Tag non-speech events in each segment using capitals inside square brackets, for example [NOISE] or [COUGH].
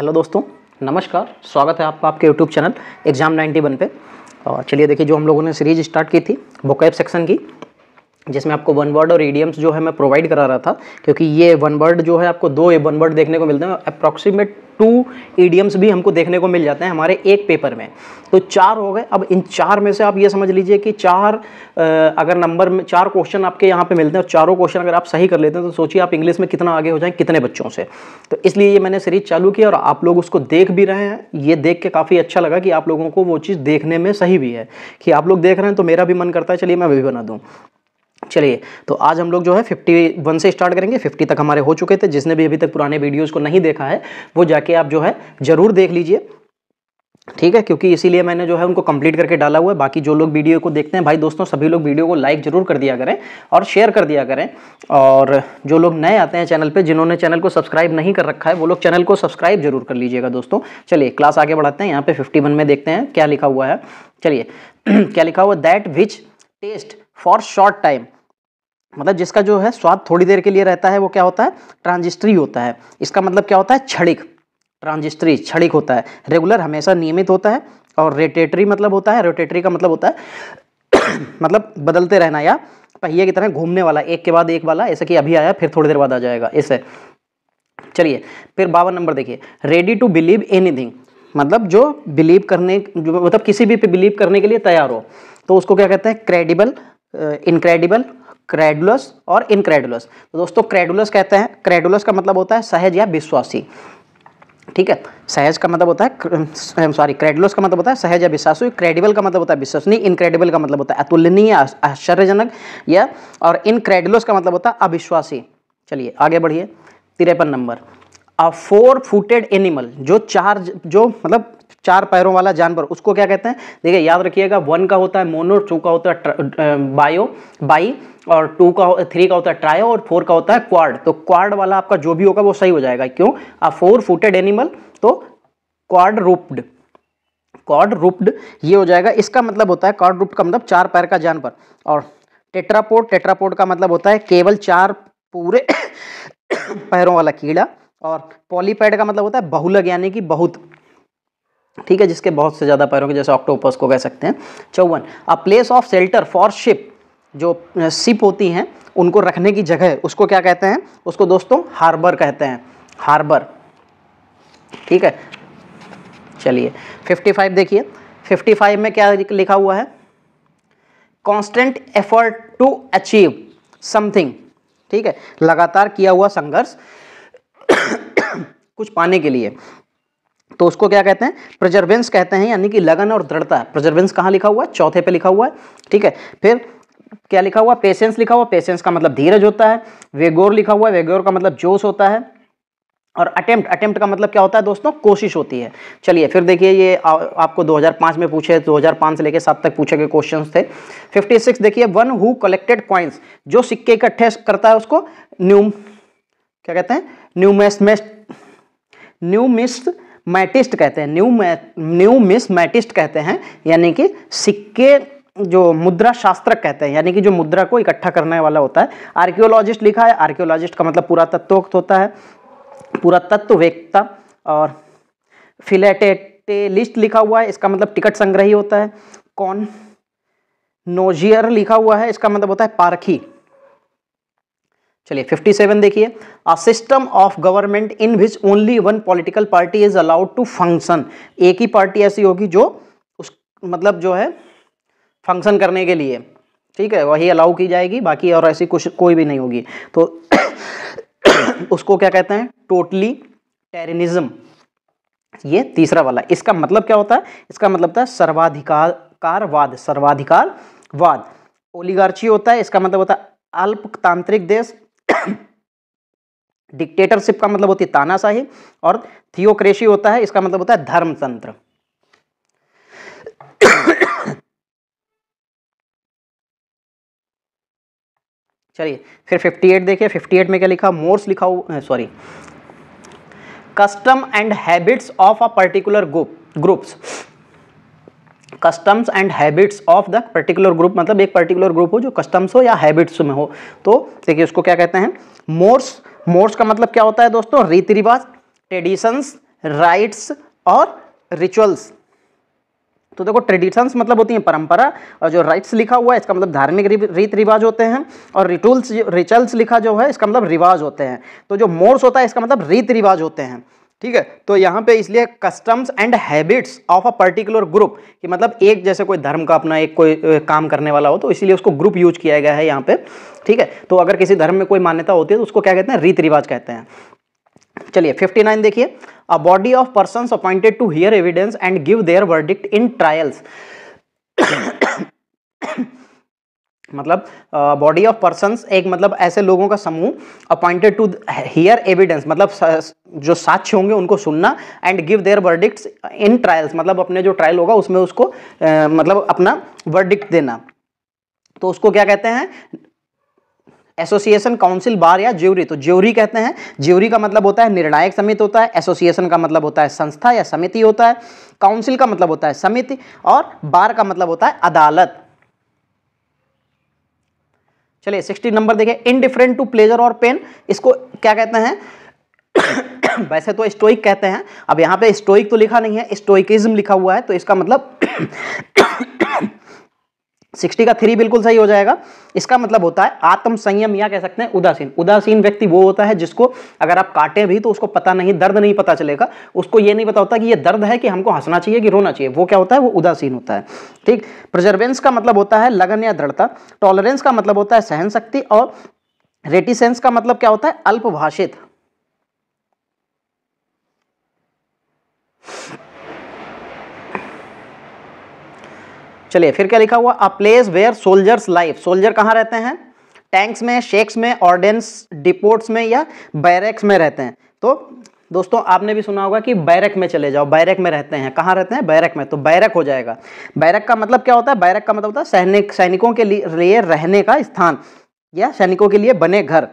Hello दोस्तों नमस्कार स्वागत है आपका आपके YouTube channel exam ninety one पे और चलिए देखिए जो हम लोगों ने सीरीज स्टार्ट की थी बुकैब सेक्शन की जिसमें आपको वन वर्ड और ईडियम्स जो है मैं प्रोवाइड करा रहा था क्योंकि ये वन वर्ड जो है आपको दो वन वर्ड देखने को मिलते हैं अप्रॉक्सीमेट टू ईडियम्स भी हमको देखने को मिल जाते हैं हमारे एक पेपर में तो चार हो गए अब इन चार में से आप ये समझ लीजिए कि चार अगर नंबर में चार क्वेश्चन आपके यहाँ पे मिलते हैं और चारों क्वेश्चन अगर आप सही कर लेते हैं तो सोचिए आप इंग्लिश में कितना आगे हो जाएं कितने बच्चों से तो इसलिए ये मैंने सीरीज चालू की और आप लोग उसको देख भी रहे हैं ये देख के काफ़ी अच्छा लगा कि आप लोगों को वो चीज़ देखने में सही भी है कि आप लोग देख रहे हैं तो मेरा भी मन करता है चलिए मैं अभी बना दूँ चलिए तो आज हम लोग जो है 51 से स्टार्ट करेंगे 50 तक हमारे हो चुके थे जिसने भी अभी तक पुराने वीडियोज़ को नहीं देखा है वो जाके आप जो है ज़रूर देख लीजिए ठीक है क्योंकि इसीलिए मैंने जो है उनको कंप्लीट करके डाला हुआ है बाकी जो लोग वीडियो को देखते हैं भाई दोस्तों सभी लोग वीडियो को लाइक जरूर कर दिया करें और शेयर कर दिया करें और जो लोग नए आते हैं चैनल पे जिन्होंने चैनल को सब्सक्राइब नहीं कर रखा है वो लोग चैनल को सब्सक्राइब जरूर कर लीजिएगा दोस्तों चलिए क्लास आगे बढ़ाते हैं यहाँ पे फिफ्टी में देखते हैं क्या लिखा हुआ है चलिए [CLEARS THROAT] क्या लिखा हुआ that which test for short time मतलब जिसका जो है स्वाद थोड़ी देर के लिए रहता है वो क्या होता है ट्रांजिस्ट्री होता है इसका मतलब क्या होता है छड़िक ट्रांजिस्ट्री छड़िक होता है रेगुलर हमेशा नियमित होता है और रोटेटरी मतलब होता है रोटेटरी का मतलब होता है [COUGHS] मतलब बदलते रहना या पहिए की तरह घूमने वाला एक के बाद एक वाला ऐसे कि अभी आया फिर थोड़ी देर बाद आ जाएगा ऐसे चलिए फिर बावन नंबर देखिए रेडी टू बिलीव एनीथिंग मतलब जो बिलीव करने जो मतलब किसी भी पे बिलीव करने के लिए तैयार हो तो उसको क्या कहते हैं क्रेडिबल इनक्रेडिबल uh, क्रेडुलस और इनक्रेडुलस तो दोस्तों क्रेडुलस कहते हैं क्रेडुलस का मतलब होता है सहज या विश्वासी ठीक है सहज का मतलब होता है सॉरी क्रेडुलस का मतलब होता है सहज या विश्वास क्रेडिबल का मतलब होता है विश्वसनीय इनक्रेडिबल का मतलब होता है अतुलनीय आश्चर्यजनक या और इनक्रेडुलस का मतलब होता है अविश्वासी चलिए आगे बढ़िए तिरपन नंबर अ फोर फुटेड एनिमल जो चार जो मतलब चार पैरों वाला जानवर उसको क्या कहते हैं देखिए याद रखिएगा वन का होता है मोनो टू का होता है बायो बाई और टू का थ्री का होता है ट्रायो और फोर का होता है क्वाड तो क्वाड वाला आपका जो भी होगा वो सही हो जाएगा क्यों अ फोर फुटेड एनिमल तो क्वाड रूप्ड कॉड रूप्ड ये हो जाएगा इसका मतलब होता है कॉड रूप्ड का मतलब चार पैर का जानवर और टेट्रापोड टेट्रापोड का मतलब होता है केवल चार पूरे [COUGHS] पैरों वाला कीड़ा और पॉलीपैड का मतलब होता है बहुलग यानी कि बहुत ठीक है जिसके बहुत से ज़्यादा पैरों के जैसे ऑक्टोपस को कह सकते हैं चौवन a place of shelter for sheep जो शिप होती हैं उनको रखने की जगह उसको क्या कहते हैं उसको दोस्तों हार्बर कहते हैं हार्बर ठीक है चलिए 55 देखिए 55 में क्या लिखा हुआ है constant effort to achieve something ठीक है लगातार किया हुआ संघर्ष कुछ पाने के लिए तो उसको क्या कहते हैं प्रजर्वेंस कहते हैं यानी कि लगन और दृढ़ता प्रजर्वेंस कहाँ लिखा हुआ है चौथे पे लिखा हुआ है ठीक है फिर क्या लिखा हुआ पेशेंस लिखा हुआ पेशेंस का मतलब धीरज होता है वेगोर लिखा हुआ है वेगोर का मतलब जोश होता है और अटेम्प्ट अटेम्प्ट का मतलब क्या होता है दोस्तों कोशिश होती है चलिए फिर देखिए ये आ, आपको 2005 में पूछे 2005 से लेकर सात तक पूछे गए क्वेश्चन थे 56 देखिए वन हु कलेक्टेड क्वाइंस जो सिक्के इकट्ठे करता है उसको न्यूम क्या कहते हैं न्यूमेस्मेस्ट न्यू मैटिस्ट कहते हैं न्यू न्यू मिस मैटिस्ट कहते हैं यानी कि सिक्के जो मुद्रा शास्त्रक कहते हैं यानी कि जो मुद्रा को इकट्ठा करने वाला होता है आर्कियोलॉजिस्ट लिखा है आर्कियोलॉजिस्ट का मतलब पूरा तत्वोक्त होता है पूरा तत्ववेक्ता और फिलेटेटेलिस्ट लिखा हुआ है इसका मतलब टिकट संग्रही होता है कौन नोजियर लिखा हुआ है इसका मतलब होता है पारखी चलिए 57 देखिए a system of government in which only one political party is allowed to function एक ही पार्टी ऐसी होगी जो उस मतलब जो है फंक्शन करने के लिए ठीक है वही अलाउ की जाएगी बाकी और ऐसी कुछ कोई भी नहीं होगी तो [COUGHS] उसको क्या कहते हैं टोटली टेरिनिज्म ये तीसरा वाला इसका मतलब क्या होता है इसका मतलब था सर्वाधिकारवाद सर्वाधिकारवाद ओलीगार्ची होता है इसका मतलब होता है अल्पतांत्रिक देश डिक्टेटरशिप का मतलब होती है तानाशाही और थियोक्रेसी होता है इसका मतलब होता है धर्मतंत्र चलिए फिर 58 देखिए 58 में क्या लिखा मोर्स लिखा हुआ sorry custom and habits of a particular group groups customs and habits of the particular group मतलब एक पर्टिकुलर ग्रुप हो जो कस्टम्स हो या हैबिट्स में हो तो देखिए उसको क्या कहते हैं मोर्स मोर्स का मतलब क्या होता है दोस्तों रीति रिवाज ट्रेडिशंस राइट्स और रिचुअल्स तो देखो ट्रेडिशंस मतलब होती है परंपरा और जो राइट्स लिखा हुआ है इसका मतलब धार्मिक रीत रिवाज होते हैं और रिटूल्स रिचुअल्स लिखा जो है इसका मतलब रिवाज होते हैं तो जो मोर्स होता है इसका मतलब रीत रिवाज होते हैं ठीक है तो यहाँ पे इसलिए customs and habits of a particular group कि मतलब एक जैसे कोई धर्म का अपना एक कोई काम करने वाला हो तो इसीलिए उसको ग्रुप यूज किया गया है यहाँ पे ठीक है तो अगर किसी धर्म में कोई मान्यता होती है तो उसको क्या कहते हैं रीति रिवाज कहते हैं चलिए 59 देखिए a body of person appointed to hear evidence and give their verdict in trials मतलब बॉडी ऑफ पर्सन एक मतलब ऐसे लोगों का समूह अपॉइंटेड टू हियर एविडेंस मतलब जो साक्ष्य होंगे उनको सुनना and give their verdict in trials मतलब अपने जो ट्रायल होगा उसमें उसको आ, मतलब अपना वर्डिक्ट देना तो उसको क्या कहते हैं एसोसिएशन काउंसिल बार या ज्यूरी तो ज्यूरी कहते हैं ज्यूरी का मतलब होता है निर्णायक समिति होता है एसोसिएशन का मतलब होता है संस्था या समिति होता है काउंसिल का मतलब होता है समिति और बार का मतलब होता है अदालत चलिए सिक्सटी नंबर देखिए indifferent to pleasure or pain इसको क्या कहते हैं [COUGHS] वैसे तो स्टोइक कहते हैं अब यहाँ पे स्टोइक तो लिखा नहीं है स्टोइकिज्म लिखा हुआ है तो इसका मतलब सिक्सटी का थ्री बिल्कुल सही हो जाएगा इसका मतलब होता है आत्म संयम या कह सकते हैं उदासीन उदासीन व्यक्ति वो होता है जिसको अगर आप काटें भी तो उसको पता नहीं दर्द नहीं पता चलेगा उसको ये नहीं पता होता कि ये दर्द है कि हमको हंसना चाहिए कि रोना चाहिए वो क्या होता है वो उदासीन होता है ठीक प्रजर्वेंस का मतलब होता है लगन या दृढ़ता टॉलरेंस का मतलब होता है सहन शक्ति और रेटिसेंस का मतलब क्या होता है अल्पभाषित चलिए फिर क्या लिखा हुआ a place where soldiers life soldier कहाँ रहते हैं टैंक्स में शेक्स में ऑर्डेंस डिपोर्ट्स में या बैरक्स में रहते हैं तो दोस्तों आपने भी सुना होगा कि बैरक में चले जाओ बैरक में रहते हैं कहाँ रहते हैं बैरक में तो बैरक हो जाएगा बैरक का मतलब क्या होता है बैरक का मतलब होता है सैनिक सैनिकों के लिए रहने का स्थान या सैनिकों के लिए बने घर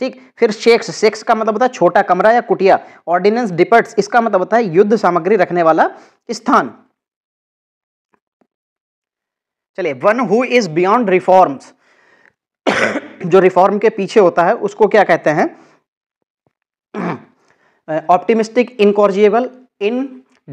ठीक फिर शेक्स शेक्स का मतलब होता है छोटा कमरा या कुटिया ऑर्डिनेंस डिपर्ट्स इसका मतलब होता है युद्ध सामग्री रखने वाला स्थान चलिए one who is beyond reforms जो रिफॉर्म के पीछे होता है उसको क्या कहते हैं ऑप्टिमिस्टिक इनकॉर्जिएबल इन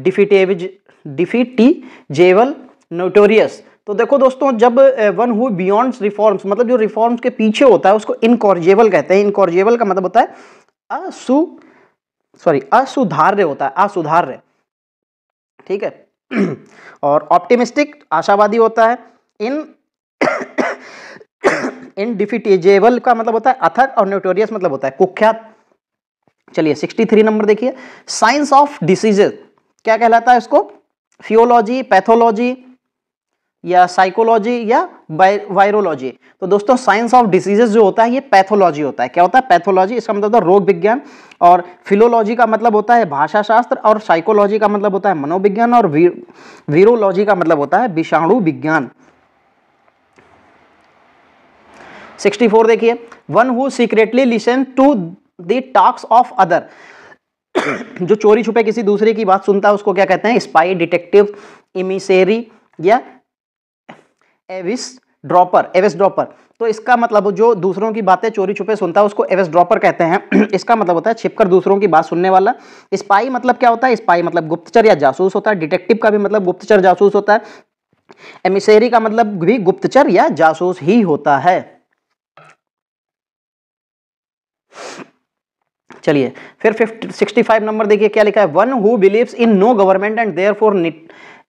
डिफिटेविज डिफिटीजेबल नोटोरियस तो देखो दोस्तों जब वन हु बियॉन्ड रिफॉर्म्स मतलब जो रिफॉर्म्स के पीछे होता है उसको इनकॉर्जिएबल कहते हैं इनकॉर्जिएबल का मतलब होता है असु सॉरी असुधार्य होता है असुधार्य ठीक है [CLEARS THROAT] और ऑप्टिमिस्टिक आशावादी होता है इन डिफिटेजेबल [CLEARS THROAT] का मतलब होता है अथक और न्यूटोरियस मतलब होता है कुख्यात चलिए 63 नंबर देखिए साइंस ऑफ डिसीजेज क्या कहलाता है इसको फियोलॉजी पैथोलॉजी या साइकोलॉजी या वायरोलॉजी तो दोस्तों साइंस ऑफ डिसीजेज जो होता है ये पैथोलॉजी होता है क्या होता है पैथोलॉजी इसका मतलब रोग विज्ञान और फिलोलॉजी का मतलब होता है भाषा शास्त्र और साइकोलॉजी का मतलब होता है मनोविज्ञान और वीरोलॉजी का मतलब होता है विषाणु विज्ञान 64 देखिए one who secretly listen to the talks of other जो चोरी छुपे किसी दूसरे की बात सुनता है उसको क्या कहते हैं स्पाई डिटेक्टिव इमिसेरी या एविस ड्रॉपर एवेस ड्रॉपर तो इसका मतलब जो दूसरों की बातें चोरी छुपे सुनता है उसको एवेस ड्रॉपर कहते हैं [CLEARS THROAT] इसका मतलब होता है छिपकर दूसरों की बात सुनने वाला स्पाई मतलब क्या होता है स्पाई मतलब गुप्तचर या जासूस होता है डिटेक्टिव का भी मतलब गुप्तचर जासूस होता है एमिसेरी का मतलब भी गुप्तचर या जासूस ही होता है चलिए फिर फिफ्टी सिक्सटी फाइव नंबर देखिए क्या लिखा है one who believes in no government and therefore for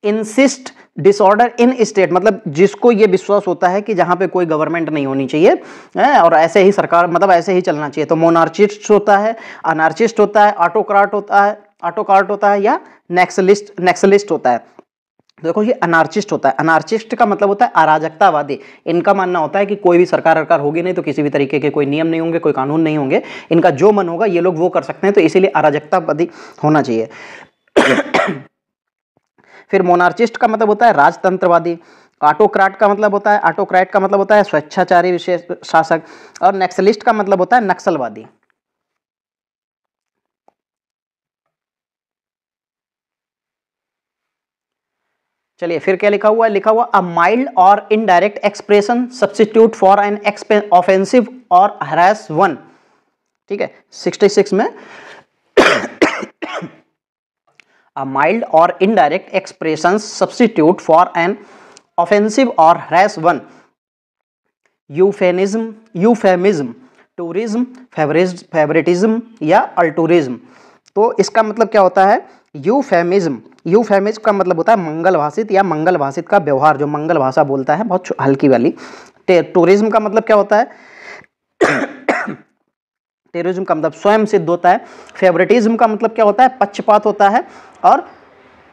insist disorder in state मतलब जिसको ये विश्वास होता है कि जहाँ पे कोई गवर्नमेंट नहीं होनी चाहिए है? और ऐसे ही सरकार मतलब ऐसे ही चलना चाहिए तो मोनार्चिस्ट होता है अनार्चिस्ट होता है ऑटोक्राट होता है ऑटोक्राट होता है या नेक्सलिस्ट नेक्सलिस्ट होता है देखो ये अनार्चिस्ट होता है अनार्चिस्ट का मतलब होता है अराजकतावादी इनका मानना होता है कि कोई भी सरकार सरकार होगी नहीं तो किसी भी तरीके के कोई नियम नहीं होंगे कोई कानून नहीं होंगे इनका जो मन होगा ये लोग वो कर सकते हैं तो इसीलिए अराजकतावादी होना चाहिए फिर मोनार्चिस्ट का मतलब होता है राजतंत्रवादी ऑटोक्राट का मतलब होता है ऑटोक्राट का मतलब होता है स्वेच्छाचारी विशेष शासक और नक्सलिस्ट का मतलब होता है नक्सलवादी चलिए फिर क्या लिखा हुआ है लिखा हुआ a mild or indirect expression substitute for an offensive or harsh one ठीक है 66 में a mild or indirect expression substitute for an offensive or harsh one euphemism euphemism tourism favouritism या अल्टूरिज्म तो इसका मतलब क्या होता है यूफेमिज्म यूफेमिज्म का मतलब होता है मंगल भाषित या मंगल भाषित का व्यवहार जो मंगल भाषा बोलता है बहुत हल्की वाली टूरिज्म का मतलब क्या होता है टेरिज्म [COUGHS] का मतलब स्वयं सिद्ध होता है फेवरेटिज्म का मतलब क्या होता है पक्षपात होता है और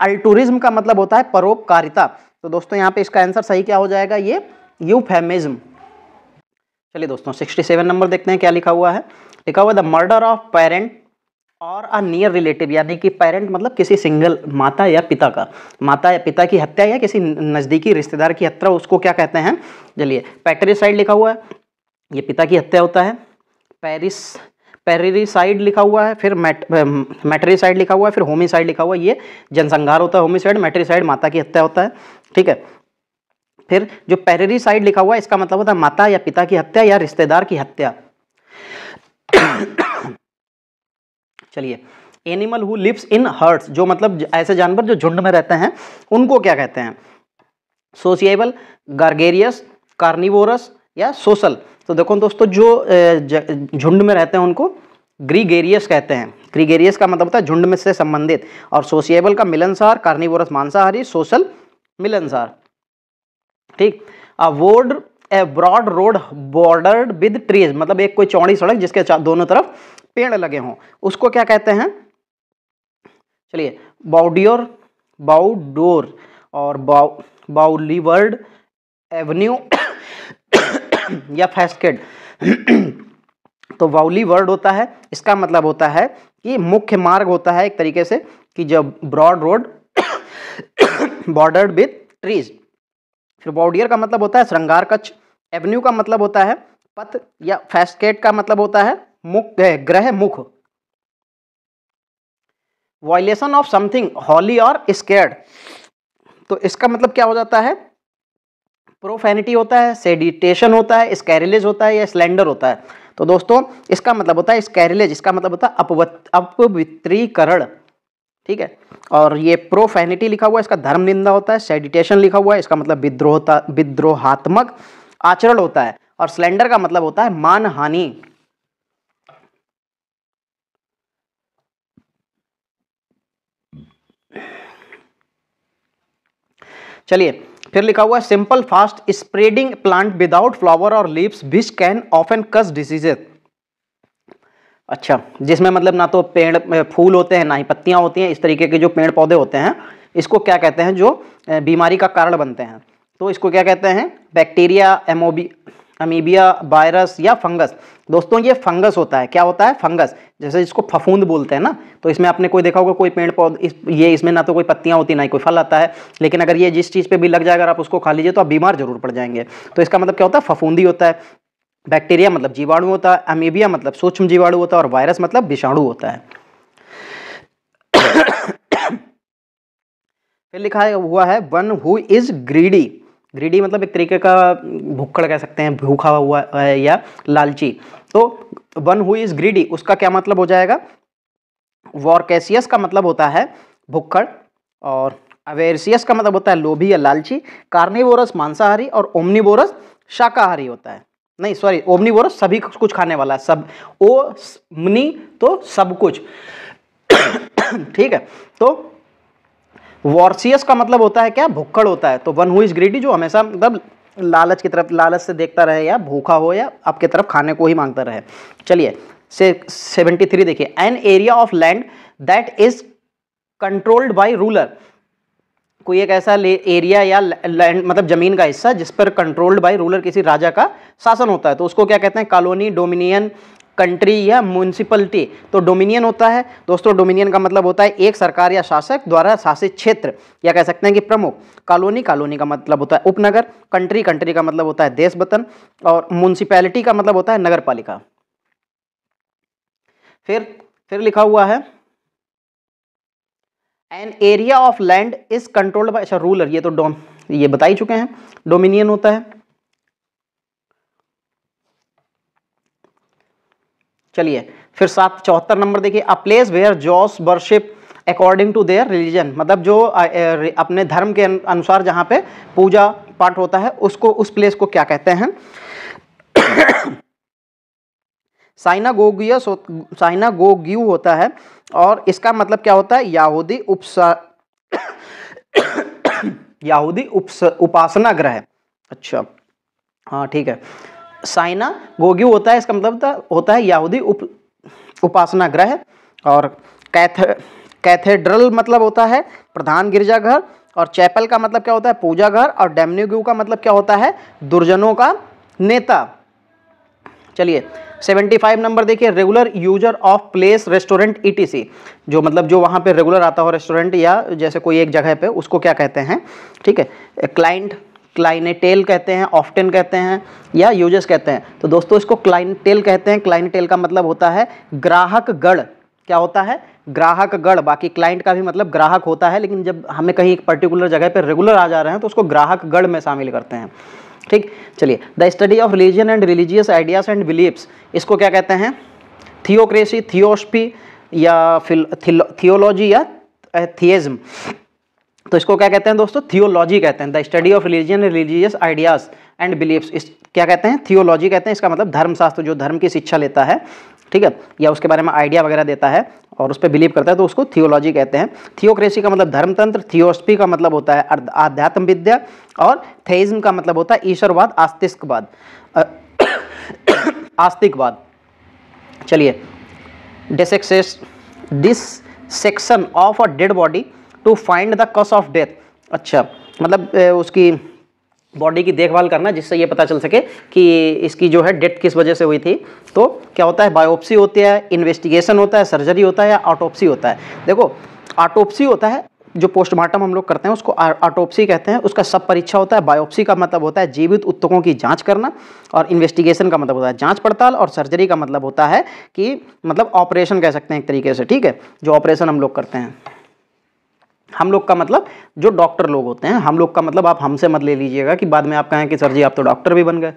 अल्टूरिज्म का मतलब होता है परोपकारिता तो दोस्तों यहाँ पे इसका आंसर सही क्या हो जाएगा ये यूफेमिज्म चलिए दोस्तों 67 नंबर देखते हैं क्या लिखा हुआ है लिखा हुआ द मर्डर ऑफ पेरेंट और अ नियर रिलेटिव यानी कि पेरेंट मतलब किसी सिंगल माता या पिता का माता या पिता की हत्या या किसी नज़दीकी रिश्तेदार की हत्या उसको क्या कहते हैं चलिए पैट्रिसाइड लिखा हुआ है ये पिता की हत्या होता है पेरिस पेरिसाइड लिखा हुआ है फिर मैट मेटरीसाइड लिखा हुआ है फिर होमिसाइड लिखा हुआ है ये जनसंहार होता है होमिसाइड मेटरीसाइड माता की हत्या होता है ठीक है फिर जो पेरिसाइड लिखा हुआ है इसका मतलब होता है माता या पिता की हत्या या रिश्तेदार की हत्या चलिए animal who lives in herds जो मतलब ऐसे जानवर जो झुंड में रहते हैं उनको क्या कहते हैं सोशिएबल गार्गेरियस कार्निवोरस या सोशल तो देखो दोस्तों जो झुंड में रहते हैं उनको ग्रीगेरियस कहते हैं ग्रीगेरियस का मतलब होता है झुंड में से संबंधित और सोशिएबल का मिलनसार कार्निवोरस मांसाहारी सोशल मिलनसार ठीक a wide a broad road bordered with trees मतलब एक कोई चौड़ी सड़क जिसके दोनों तरफ पेड़ लगे हों उसको क्या कहते हैं चलिए बाउडियोर बाउडोर और बाउ बाउलीवर्ड एवेन्यू [COUGHS] या फैस्केड [COUGHS] तो वाउली वर्ड होता है इसका मतलब होता है कि मुख्य मार्ग होता है एक तरीके से कि जब broad road bordered with trees फिर बॉर्डियर का मतलब होता है श्रृंगार कच्छ एवेन्यू का मतलब होता है पथ या फैस्केट का मतलब होता है मुख ग्रह मुख वॉयलेशन ऑफ समथिंग हॉली और स्केर्ड तो इसका मतलब क्या हो जाता है प्रोफेनिटी होता है सेडिटेशन होता है स्कैरिलेज होता है या स्लेंडर होता है तो दोस्तों इसका मतलब होता है स्कैरिलेज इसका मतलब होता है अपवित्रीकरण ठीक है और ये प्रोफेनिटी लिखा हुआ है इसका धर्म निंदा होता है सेडिटेशन लिखा हुआ है इसका मतलब विद्रोहता विद्रोहात्मक आचरण होता है और स्लेंडर का मतलब होता है मान हानि चलिए फिर लिखा हुआ है simple fast spreading plant without flower or leaves which can often cause diseases अच्छा जिसमें मतलब ना तो पेड़ फूल होते हैं ना ही पत्तियां होती हैं इस तरीके के जो पेड़ पौधे होते हैं इसको क्या कहते हैं जो बीमारी का कारण बनते हैं तो इसको क्या कहते हैं बैक्टीरिया एमओबी अमीबिया वायरस या फंगस दोस्तों ये फंगस होता है क्या होता है फंगस जैसे इसको फफूंद बोलते हैं ना तो इसमें आपने कोई देखा होगा कोई पेड़ पौधे इस ये इसमें ना तो कोई पत्तियां होती ना ही कोई फल आता है लेकिन अगर ये जिस चीज़ पे भी लग जाए अगर आप उसको खा लीजिए तो आप बीमार जरूर पड़ जाएंगे तो इसका मतलब क्या होता है फफूंदी होता है बैक्टीरिया मतलब जीवाणु होता है अमीबिया मतलब सूक्ष्म जीवाणु होता है और वायरस मतलब विषाणु होता है [COUGHS] फिर लिखा हुआ है one who is greedy greedy मतलब एक तरीके का भूखड़ कह सकते हैं भूखा हुआ है या लालची तो वन हुई इज ग्रीडी उसका क्या मतलब हो जाएगा वॉरकेसियस का मतलब होता है भूखड़ और अवेरसियस का मतलब होता है लोभी या लालची कार्निवोरस मांसाहारी और ओमनीबोरस शाकाहारी होता है नहीं सॉरी ओमनीबोरस सभी कुछ खाने वाला है सब ओ मनी तो सब कुछ [COUGHS] ठीक है तो वॉर्सियस का मतलब होता है क्या भुक्खड़ होता है तो वन हु इज ग्रीडी जो हमेशा मतलब लालच की तरफ लालच से देखता रहे या भूखा हो या आपके तरफ खाने को ही मांगता रहे चलिए सेवेंटी थ्री देखिए an area of land that is controlled by ruler कोई एक ऐसा एरिया या लैंड मतलब जमीन का हिस्सा जिस पर कंट्रोल्ड बाय रूलर किसी राजा का शासन होता है तो उसको क्या कहते हैं कॉलोनी डोमिनियन कंट्री या म्यूनसिपलिटी तो डोमिनियन होता है दोस्तों डोमिनियन का मतलब होता है एक सरकार या शासक द्वारा शासित क्षेत्र या कह सकते हैं कि प्रमुख कॉलोनी कॉलोनी का मतलब होता है उपनगर कंट्री कंट्री का मतलब होता है देश वतन और म्यूनसिपैलिटी का मतलब होता है नगर पालिका फिर फिर लिखा हुआ है an area of land is controlled by अच्छा रूलर ये तो डोम ये बता ही चुके हैं डोमिनियन होता है चलिए फिर सात चौहत्तर नंबर देखिए a place where Jews worship according to their religion मतलब जो अपने धर्म के अनुसार जहाँ पे पूजा पाठ होता है उसको उस प्लेस को क्या कहते हैं साइनागोगियस [COUGHS] साइनागोग्यू होता है और इसका मतलब क्या होता है यहूदी उपसा यहूदी [COUGHS] उपासना ग्रह अच्छा हाँ ठीक है साइना गोग्यू होता है इसका मतलब था होता है यहूदी उप उपासना ग्रह और कैथ कैथेड्रल मतलब होता है प्रधान गिरजाघर और चैपल का मतलब क्या होता है पूजा घर और डेमनिग्यू का मतलब क्या होता है दुर्जनों का नेता चलिए 75 नंबर देखिए regular user of place restaurant ETC जो मतलब जो वहाँ पे रेगुलर आता हो रेस्टोरेंट या जैसे कोई एक जगह पे उसको क्या कहते हैं ठीक है क्लाइंट क्लाइनेटेल कहते हैं ऑफ्टेन कहते हैं या यूजर्स कहते हैं तो दोस्तों इसको क्लाइनटेल कहते हैं क्लाइनेटेल का मतलब होता है ग्राहक गढ़ क्या होता है ग्राहक गढ़ बाकी क्लाइंट का भी मतलब ग्राहक होता है लेकिन जब हमें कहीं एक पर्टिकुलर जगह पर रेगुलर आ जा रहे हैं तो उसको ग्राहक गढ़ में शामिल करते हैं ठीक चलिए the study of religion and religious ideas and beliefs इसको क्या कहते हैं थियोक्रेसी थियोसफी या फिल थियोलॉजी या थिएज्म तो इसको क्या कहते हैं दोस्तों थियोलॉजी कहते हैं the study of religion religious ideas and beliefs इस क्या कहते हैं थियोलॉजी कहते हैं इसका मतलब धर्मशास्त्र जो धर्म की शिक्षा लेता है ठीक है या उसके बारे में आइडिया वगैरह देता है और उस पर बिलीव करता है तो उसको थियोलॉजी कहते हैं थियोक्रेसी का मतलब धर्मतंत्र थियोसफी का मतलब होता है आध्यात्म विद्या और थेइज्म का मतलब होता है ईश्वरवाद आस्तिकवाद [COUGHS] आस्तिकवाद चलिए dissects this section of a dead body to find the cause of death अच्छा मतलब उसकी बॉडी की देखभाल करना जिससे ये पता चल सके कि इसकी जो है डेथ किस वजह से हुई थी तो क्या होता है बायोप्सी होती है इन्वेस्टिगेशन होता है सर्जरी होता है या ऑटोप्सी होता है देखो ऑटोप्सी होता है जो पोस्टमार्टम हम लोग करते हैं उसको ऑटोप्सी कहते हैं उसका सब परीक्षा होता है बायोप्सी का मतलब होता है जीवित उत्तकों की जांच करना और इन्वेस्टिगेशन का मतलब होता है जांच पड़ताल और सर्जरी का मतलब होता है कि मतलब ऑपरेशन कह सकते हैं एक तरीके से ठीक है जो ऑपरेशन हम लोग करते हैं हम लोग का मतलब जो डॉक्टर लोग होते हैं हम लोग का मतलब आप हमसे मत ले लीजिएगा कि बाद में आप कहें कि सर जी आप तो डॉक्टर भी बन गए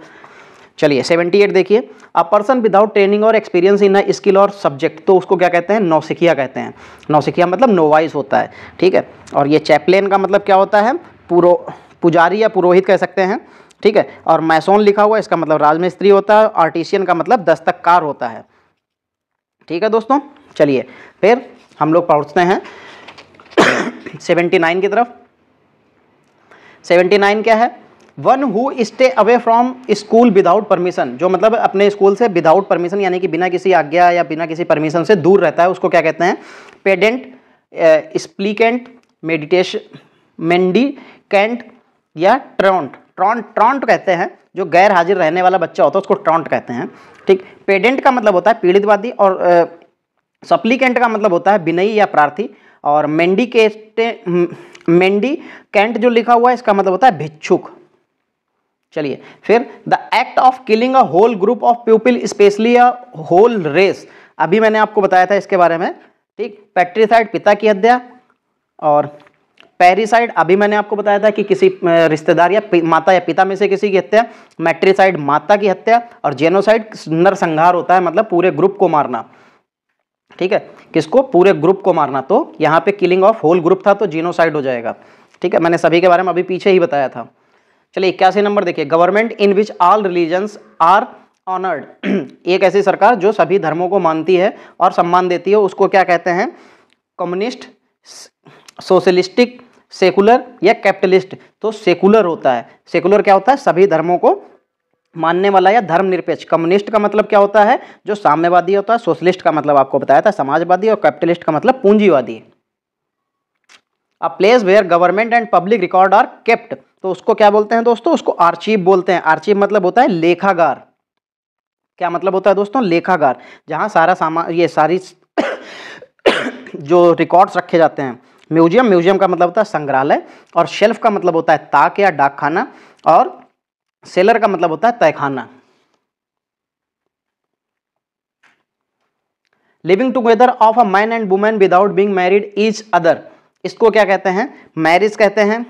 चलिए 78 देखिए a person without training or experience in skill or subject तो उसको क्या कहते हैं नौसिखिया कहते हैं नौसिखिया मतलब नोवाइस होता है ठीक है और ये चैपलेन का मतलब क्या होता है पुरो पुजारी या पुरोहित कह सकते हैं ठीक है और मैसोन लिखा हुआ इसका मतलब राजमिस्त्री होता है आर्टिशियन का मतलब दस्तककार होता है ठीक है दोस्तों चलिए फिर हम लोग पहुँचते हैं सेवेंटी नाइन की तरफ सेवेंटी नाइन क्या है one who stay away from school without permission जो मतलब अपने स्कूल से विदाउट परमिशन यानी कि बिना किसी आज्ञा या बिना किसी परमिशन से दूर रहता है उसको क्या कहते हैं पेडेंट स्प्लीकेंट मेडिटेश मेंडी कैंट या ट्रॉन्ट ट्रॉन्ट ट्रॉन्ट कहते हैं जो गैर हाजिर रहने वाला बच्चा होता है उसको ट्रॉन्ट कहते हैं ठीक पेडेंट का मतलब होता है पीड़ितवादी और सप्लीकेंट uh, का मतलब होता है विनयी या प्रार्थी और मेंडी के हम्म, मेंडी कैंट जो लिखा हुआ है इसका मतलब होता है भिक्षुक चलिए फिर the act of killing a whole group of people specially a whole race अभी मैंने आपको बताया था इसके बारे में ठीक पैट्रीसाइड पिता की हत्या और पेरीसाइड अभी मैंने आपको बताया था कि किसी रिश्तेदार या माता या पिता में से किसी की हत्या मैट्रीसाइड माता की हत्या और जेनोसाइड नरसंहार होता है मतलब पूरे ग्रुप को मारना ठीक है किसको पूरे ग्रुप को मारना तो यहाँ पे किलिंग ऑफ होल ग्रुप था तो जीनोसाइड हो जाएगा ठीक है मैंने सभी के बारे में अभी पीछे ही बताया था चलिए इक्यासी नंबर देखिए government in which all religions are honoured एक ऐसी सरकार जो सभी धर्मों को मानती है और सम्मान देती है उसको क्या कहते हैं कम्युनिस्ट सोशलिस्टिक सेकुलर या कैपिटलिस्ट तो सेकुलर होता है सेकुलर क्या होता है सभी धर्मों को मानने वाला या धर्मनिरपेक्ष कम्युनिस्ट का मतलब क्या होता है जो साम्यवादी होता है सोशलिस्ट का मतलब आपको बताया था समाजवादी और कैपिटलिस्ट का मतलब पूंजीवादी a place where government and public record are kept तो उसको क्या बोलते हैं दोस्तों उसको आर्चीव बोलते हैं आर्चीव मतलब होता है लेखागार क्या मतलब होता है दोस्तों लेखागार जहाँ सारा सामान ये सारी [COUGHS] जो रिकॉर्ड्स रखे जाते हैं म्यूजियम म्यूजियम का मतलब होता है संग्रहालय और शेल्फ का मतलब होता है ताक या डाकखाना और सेलर का मतलब होता है तयखाना living together of a man and women without being married each other इसको क्या कहते हैं मैरिज कहते हैं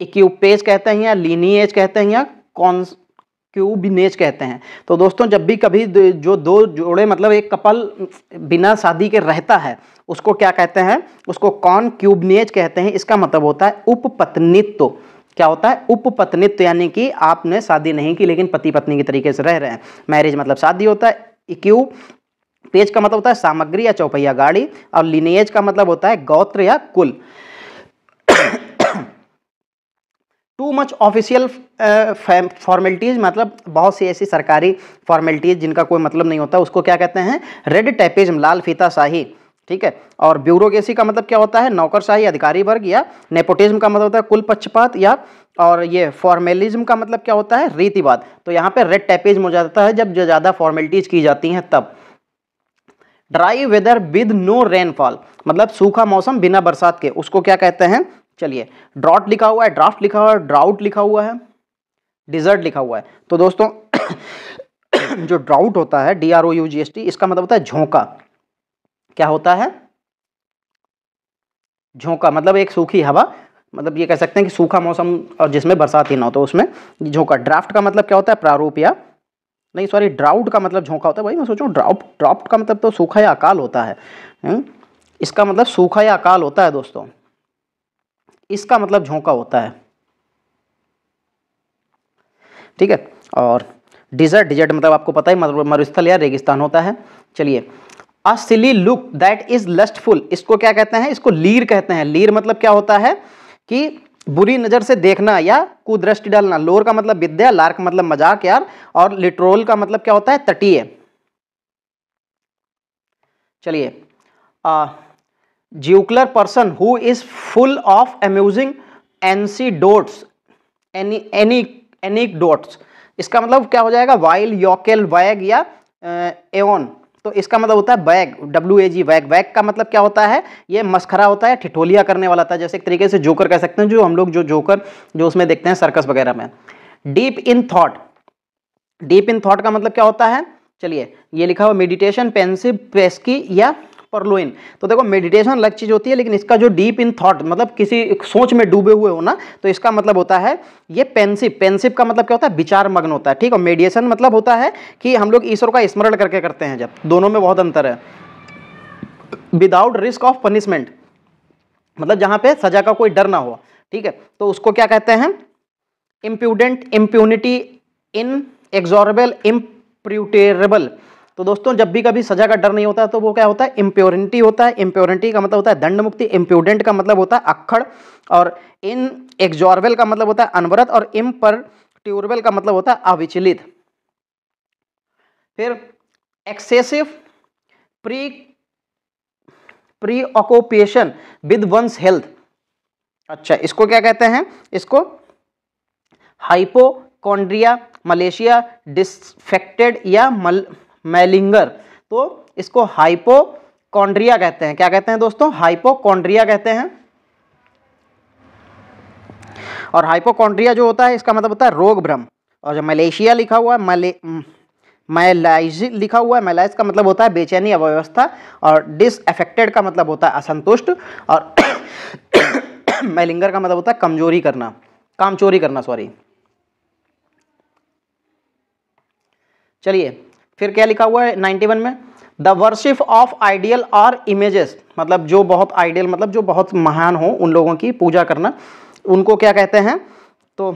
इक्यूपेज कहते हैं या लीनिएज कहते हैं या कॉन्स क्यूबिनेज कहते हैं तो दोस्तों जब भी कभी जो दो जोड़े मतलब एक कपल बिना शादी के रहता है उसको क्या कहते हैं उसको कॉन क्यूबनेज कहते हैं इसका मतलब होता है उपपत्नित्व क्या होता है उपपत्नित्व यानी कि आपने शादी नहीं की लेकिन पति पत्नी के तरीके से रह रहे हैं मैरिज मतलब शादी होता है इक्यू पेज का मतलब होता है सामग्री या चौपहिया गाड़ी और लिनेज का मतलब होता है गोत्र या कुल टू मच ऑफिशियल फॉर्मेलिटीज़ मतलब बहुत सी ऐसी सरकारी फॉर्मेलिटीज़ जिनका कोई मतलब नहीं होता उसको क्या कहते हैं रेड टैपिज लाल फीता शाही ठीक है और ब्यूरोक्रेसी का मतलब क्या होता है नौकरशाही अधिकारी वर्ग या नेपोटिज्म का मतलब होता है कुल पक्षपात या और ये फॉर्मेलिज्म का मतलब क्या होता है रीतिवाद तो यहाँ पे रेड टैपिज्म हो जाता है जब जो ज़्यादा फॉर्मेलिटीज़ की जाती हैं तब dry weather with no rainfall मतलब सूखा मौसम बिना बरसात के उसको क्या कहते हैं चलिए ड्रॉट लिखा हुआ है ड्राफ्ट लिखा हुआ है ड्राउट लिखा हुआ है डिजर्ट लिखा हुआ है तो दोस्तों [COUGHS] जो ड्राउट होता है D R O U G H T इसका मतलब होता है झोंका क्या होता है झोंका मतलब एक सूखी हवा मतलब ये कह सकते हैं कि सूखा मौसम और जिसमें बरसात ही ना हो तो उसमें झोंका ड्राफ्ट का मतलब क्या होता है प्रारूप या नहीं सॉरी ड्राउट का मतलब झोंका होता है भाई मैं सोचूं ड्राउट ड्राफ्ट का मतलब तो सूखा या अकाल होता है नहीं? हम्म? इसका मतलब सूखा या अकाल होता है दोस्तों इसका मतलब झोंका होता है ठीक है और डिजर्ट डिजर्ट मतलब आपको पता ही मरुस्थल या रेगिस्तान होता है चलिए a silly look that is lustful इसको क्या कहते हैं इसको लीर कहते हैं लीर मतलब क्या होता है कि बुरी नज़र से देखना या कुदृष्टि डालना लोर का मतलब विद्या लार्क मतलब मजाक यार और लिट्रोल का मतलब क्या होता है तटीय चलिए jocular person who is full of amusing dots any any anecdotes इसका मतलब क्या हो जाएगा वाइल योकेल वैग या एन तो इसका मतलब होता है बैग डब्ल्यू ए जी वैग वैग का मतलब क्या होता है ये मस्खरा होता है ठिठोलिया करने वाला था जैसे एक तरीके से जोकर कह सकते हैं जो हम लोग जो जोकर जो उसमें देखते हैं सर्कस वगैरह में deep in thought deep in thought का मतलब क्या होता है चलिए ये लिखा हुआ मेडिटेशन पेंसिव पेस्की या परलोइन तो देखो मेडिटेशन अलग चीज़ होती है लेकिन इसका जो डीप इन थॉट मतलब किसी सोच में डूबे हुए होना तो इसका मतलब होता है ये पेंसिव पेंसिव का मतलब क्या होता है विचार मग्न होता है ठीक है मेडिटेशन मतलब होता है कि हम लोग ईश्वर का स्मरण करके करते हैं जब दोनों में बहुत अंतर है विदाउट रिस्क ऑफ पनिशमेंट मतलब जहां पे सजा का कोई डर ना हो ठीक है तो उसको क्या कहते हैं इम्प्यूडेंट इम्प्यूनिटी इन एग्जॉरेबल इम्प्यूटेरेबल तो दोस्तों जब भी कभी सजा का डर नहीं होता तो वो क्या होता है इम्प्योरिटी होता है इम्प्योरिटी का मतलब होता है दंड मुक्ति इम्प्यूडेंट का मतलब होता है अक्खड़ और इन एक्जॉर्वेल का मतलब होता है अनवरत और इम पर ट्यूरबल का मतलब होता है अविचलित फिर excessive pre preoccupation with one's health अच्छा इसको क्या कहते हैं इसको हाइपोकॉन्ड्रिया मलेशिया डिसफेक्टेड या मल मैलिंगर तो इसको हाइपोकॉन्ड्रिया कहते हैं क्या कहते हैं दोस्तों हाइपोकॉन्ड्रिया कहते हैं और हाइपोकॉन्ड्रिया जो होता है इसका मतलब होता है रोग भ्रम और जो मलेशिया लिखा हुआ है मले मैलाइज लिखा हुआ है मैलाइज का मतलब होता है बेचैनी अव्यवस्था और डिसएफेक्टेड का मतलब होता है असंतुष्ट और [COUGHS] मैलिंगर का मतलब होता है कमजोरी करना कामचोरी करना सॉरी चलिए फिर क्या लिखा हुआ है नाइन्टी में the worship of ideal or images मतलब जो बहुत आइडियल मतलब जो बहुत महान हो उन लोगों की पूजा करना उनको क्या कहते हैं तो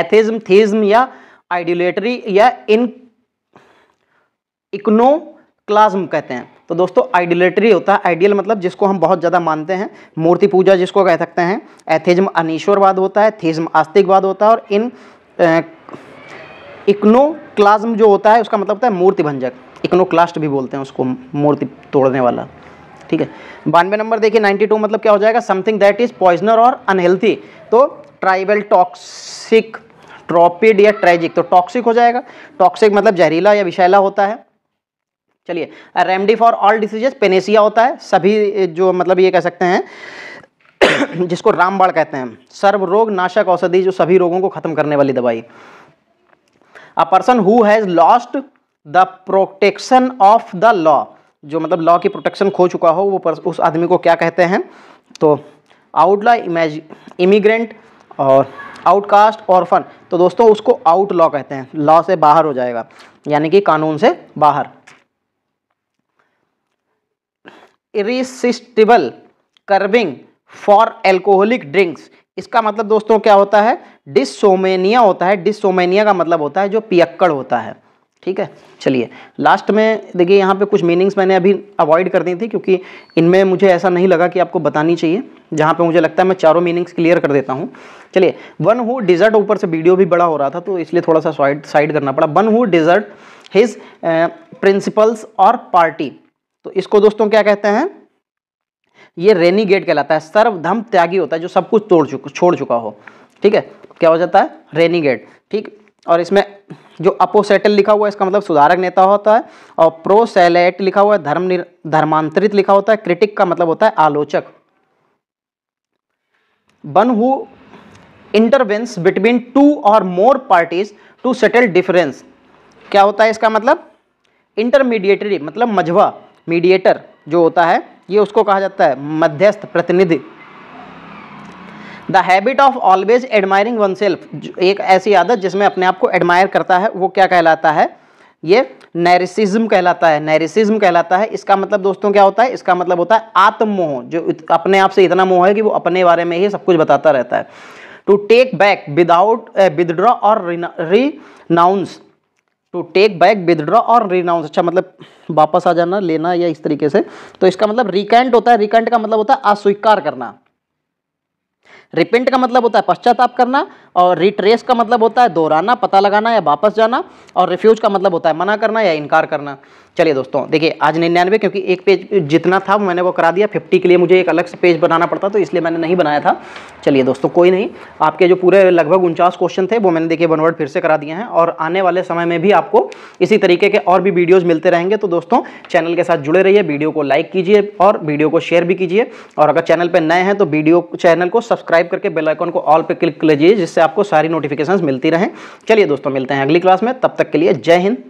एथिज्म थीज्म या आइडियोलेटरी या इन इकनो क्लाज्म कहते हैं तो दोस्तों आइडियोलेटरी होता है आइडियल मतलब जिसको हम बहुत ज़्यादा मानते हैं मूर्ति पूजा जिसको कह सकते हैं एथिज्म अनिश्वरवाद होता है थीज्म आस्तिकवाद होता है और इन इक्नोक्लाज्म जो होता है उसका मतलब होता है मूर्ति भंजक इक्नोक्लास्ट भी बोलते हैं उसको मूर्ति तोड़ने वाला ठीक है बानवे नंबर देखिए 92 मतलब क्या हो जाएगा something that is poisonous or unhealthy तो ट्राइबल टॉक्सिक ट्रॉपिड या ट्रेजिक तो टॉक्सिक हो जाएगा टॉक्सिक मतलब जहरीला या विशैला होता है चलिए remedy for all diseases panacea होता है सभी जो मतलब ये कह सकते हैं जिसको रामबाण कहते हैं सर्व रोग नाशक औषधि जो सभी रोगों को खत्म करने वाली दवाई a person who has lost the protection of the law जो मतलब लॉ की प्रोटेक्शन खो चुका हो वो उस आदमी को क्या कहते हैं तो law image immigrant or outcast orphan तो दोस्तों उसको आउट लॉ कहते हैं लॉ से बाहर हो जाएगा यानी कि कानून से बाहर irresistible craving for alcoholic drinks इसका मतलब दोस्तों क्या होता है डिसोमेनिया होता है डिसोमेनिया का मतलब होता है जो पियक्कड़ होता है ठीक है चलिए लास्ट में देखिए यहाँ पे कुछ मीनिंग्स मैंने अभी अवॉइड कर दी थी क्योंकि इनमें मुझे ऐसा नहीं लगा कि आपको बतानी चाहिए जहाँ पे मुझे लगता है मैं चारों मीनिंग्स क्लियर कर देता हूँ चलिए वन हु डिजर्ट ऊपर से वीडियो भी बड़ा हो रहा था तो इसलिए थोड़ा सा साइड साइड करना पड़ा one who desert his principles or party तो इसको दोस्तों क्या कहते हैं ये रेनी गेट कहलाता है सर्वधम त्यागी होता है जो सब कुछ तोड़ चुका छोड़ चुका हो ठीक है क्या हो जाता है रेनी गेट ठीक और इसमें जो अपोसेटल लिखा हुआ है इसका मतलब सुधारक नेता होता है और प्रोसेलेट लिखा हुआ है धर्म धर्मांतरित लिखा होता है क्रिटिक का मतलब होता है आलोचक बन who इंटरवेंस between two or more parties to settle difference क्या होता है इसका मतलब इंटरमीडिएटरी मतलब मझवा मीडिएटर जो होता है ये उसको कहा जाता है मध्यस्थ प्रतिनिधि the habit of always admiring oneself एक ऐसी आदत जिसमें अपने आप को एडमायर करता है वो क्या कहलाता है ये नैरिसिज्म कहलाता है नैरिसिज्म कहलाता है इसका मतलब दोस्तों क्या होता है इसका मतलब होता है आत्ममोह जो अपने आप से इतना मोह है कि वो अपने बारे में ही सब कुछ बताता रहता है to take back without withdraw or renounce to take back withdraw or renounce अच्छा मतलब वापस आ जाना लेना या इस तरीके से तो इसका मतलब रिकेंट होता है रिकेंट का मतलब होता है अस्वीकार करना रिपेंट का मतलब होता है पश्चाताप करना और रिट्रेस का मतलब होता है दोहराना पता लगाना या वापस जाना और रिफ्यूज का मतलब होता है मना करना या इनकार करना चलिए दोस्तों देखिए आज निन्यानवे क्योंकि एक पेज जितना था मैंने वो करा दिया फिफ्टी के लिए मुझे एक अलग से पेज बनाना पड़ता तो इसलिए मैंने नहीं बनाया था चलिए दोस्तों कोई नहीं आपके जो पूरे लगभग उनचास क्वेश्चन थे वो मैंने देखिए वन वर्ड फिर से करा दिए हैं और आने वाले समय में भी आपको इसी तरीके के और भी वीडियोज़ मिलते रहेंगे तो दोस्तों चैनल के साथ जुड़े रहिए वीडियो को लाइक कीजिए और वीडियो को शेयर भी कीजिए और अगर चैनल पर नए हैं तो वीडियो चैनल को सब्सक्राइब करके बेलाइकॉन को ऑल पर क्लिक लीजिए जिससे आपको सारी नोटिफिकेशन मिलती रहें चलिए दोस्तों मिलते हैं अगली क्लास में तब तक के लिए जय हिंद